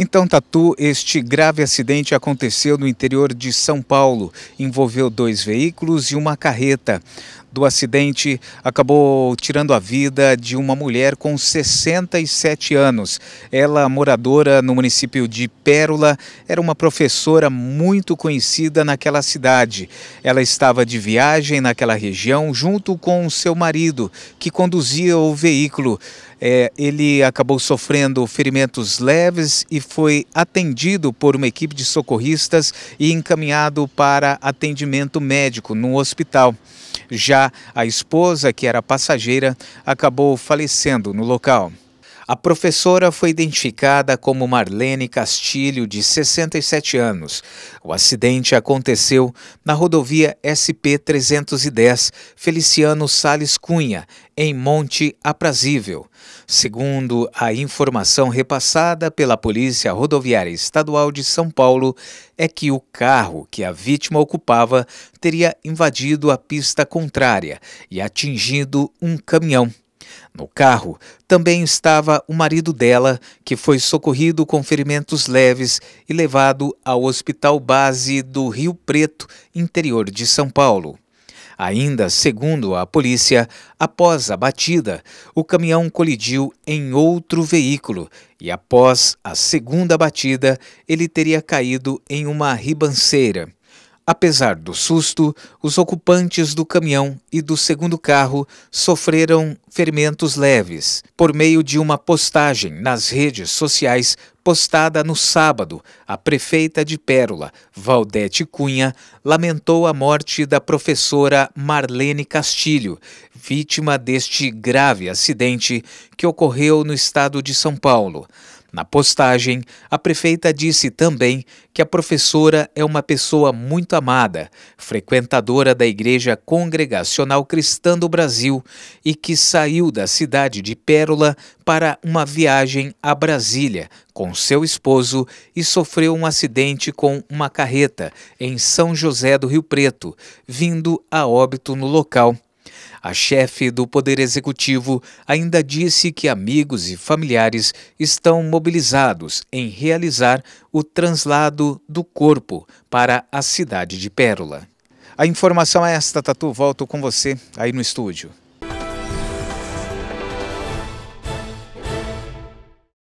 Então, Tatu, este grave acidente aconteceu no interior de São Paulo. Envolveu dois veículos e uma carreta. Do acidente, acabou tirando a vida de uma mulher com 67 anos. Ela, moradora no município de Pérola, era uma professora muito conhecida naquela cidade. Ela estava de viagem naquela região junto com seu marido, que conduzia o veículo. É, ele acabou sofrendo ferimentos leves e foi atendido por uma equipe de socorristas e encaminhado para atendimento médico no hospital. Já a esposa, que era passageira, acabou falecendo no local. A professora foi identificada como Marlene Castilho, de 67 anos. O acidente aconteceu na rodovia SP-310 Feliciano Sales Cunha, em Monte Aprazível. Segundo a informação repassada pela Polícia Rodoviária Estadual de São Paulo, é que o carro que a vítima ocupava teria invadido a pista contrária e atingido um caminhão. No carro também estava o marido dela, que foi socorrido com ferimentos leves e levado ao Hospital Base do Rio Preto, interior de São Paulo. Ainda segundo a polícia, após a batida, o caminhão colidiu em outro veículo e, após a segunda batida, ele teria caído em uma ribanceira. Apesar do susto, os ocupantes do caminhão e do segundo carro sofreram ferimentos leves por meio de uma postagem nas redes sociais postada no sábado, a prefeita de Pérola, Valdete Cunha, lamentou a morte da professora Marlene Castilho, vítima deste grave acidente que ocorreu no estado de São Paulo. Na postagem, a prefeita disse também que a professora é uma pessoa muito amada, frequentadora da Igreja Congregacional Cristã do Brasil e que saiu da cidade de Pérola para uma viagem a Brasília com seu esposo e sofreu um acidente com uma carreta em São José do Rio Preto, vindo a óbito no local. A chefe do Poder Executivo ainda disse que amigos e familiares estão mobilizados em realizar o translado do corpo para a cidade de Pérola. A informação é esta, Tatu. Volto com você aí no estúdio.